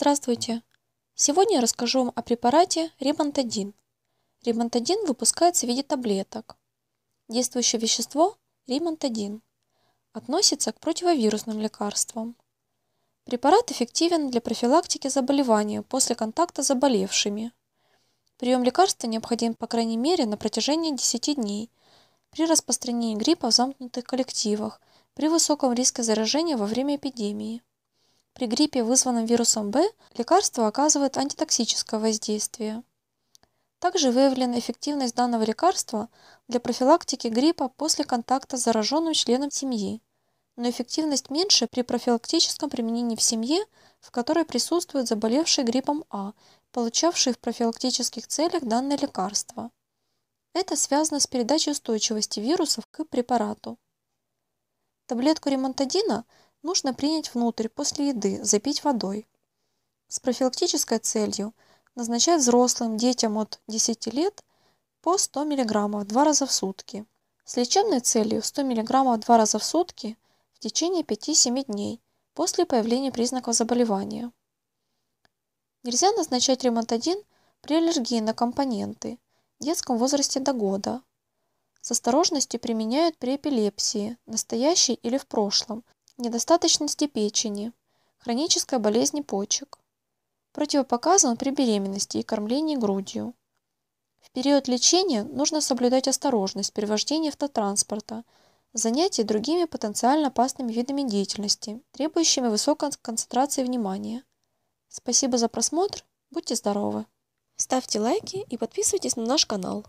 Здравствуйте! Сегодня я расскажу вам о препарате ремонтадин. Ремонтадин выпускается в виде таблеток. Действующее вещество – ремонтадин. Относится к противовирусным лекарствам. Препарат эффективен для профилактики заболевания после контакта с заболевшими. Прием лекарства необходим по крайней мере на протяжении 10 дней при распространении гриппа в замкнутых коллективах при высоком риске заражения во время эпидемии. При гриппе, вызванном вирусом Б, лекарство оказывает антитоксическое воздействие. Также выявлена эффективность данного лекарства для профилактики гриппа после контакта с зараженным членом семьи, но эффективность меньше при профилактическом применении в семье, в которой присутствуют заболевшие гриппом А, получавшие в профилактических целях данное лекарство. Это связано с передачей устойчивости вирусов к препарату. Таблетку ремонтадина – нужно принять внутрь после еды, запить водой. С профилактической целью назначать взрослым детям от 10 лет по 100 мг два раза в сутки. С лечебной целью 100 мг два раза в сутки в течение 5-7 дней после появления признаков заболевания. Нельзя назначать ремонтадин при аллергии на компоненты в детском возрасте до года. С осторожностью применяют при эпилепсии, настоящей или в прошлом, недостаточности печени, хронической болезни почек. Противопоказан при беременности и кормлении грудью. В период лечения нужно соблюдать осторожность при вождении автотранспорта, занятий другими потенциально опасными видами деятельности, требующими высокой концентрации внимания. Спасибо за просмотр, будьте здоровы! Ставьте лайки и подписывайтесь на наш канал.